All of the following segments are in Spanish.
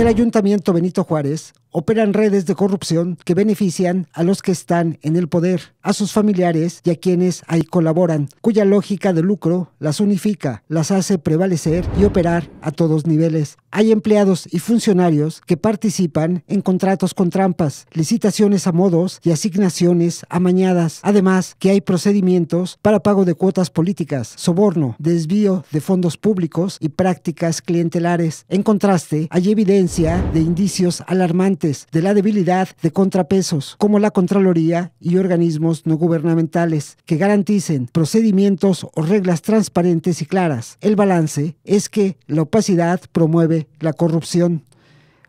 el Ayuntamiento Benito Juárez operan redes de corrupción que benefician a los que están en el poder, a sus familiares y a quienes ahí colaboran, cuya lógica de lucro las unifica, las hace prevalecer y operar a todos niveles. Hay empleados y funcionarios que participan en contratos con trampas, licitaciones a modos y asignaciones amañadas, además que hay procedimientos para pago de cuotas políticas, soborno, desvío de fondos públicos y prácticas clientelares. En contraste, hay evidencia de indicios alarmantes de la debilidad de contrapesos como la Contraloría y organismos no gubernamentales que garanticen procedimientos o reglas transparentes y claras. El balance es que la opacidad promueve la corrupción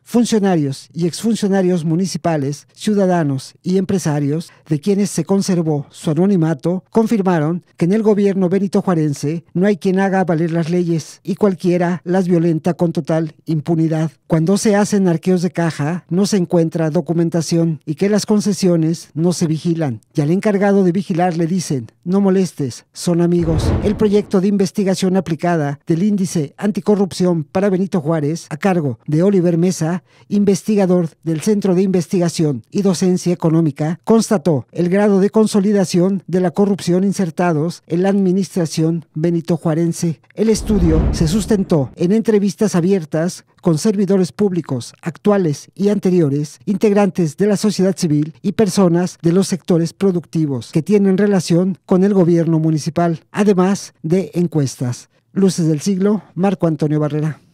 funcionarios y exfuncionarios municipales, ciudadanos y empresarios, de quienes se conservó su anonimato, confirmaron que en el gobierno benito juarense no hay quien haga valer las leyes y cualquiera las violenta con total impunidad. Cuando se hacen arqueos de caja, no se encuentra documentación y que las concesiones no se vigilan. Y al encargado de vigilar le dicen, no molestes, son amigos. El proyecto de investigación aplicada del índice anticorrupción para Benito Juárez, a cargo de Oliver Mesa, investigador del Centro de Investigación y Docencia Económica, constató el grado de consolidación de la corrupción insertados en la administración Benito Juarense. El estudio se sustentó en entrevistas abiertas con servidores públicos actuales y anteriores, integrantes de la sociedad civil y personas de los sectores productivos que tienen relación con el gobierno municipal, además de encuestas. Luces del siglo, Marco Antonio Barrera.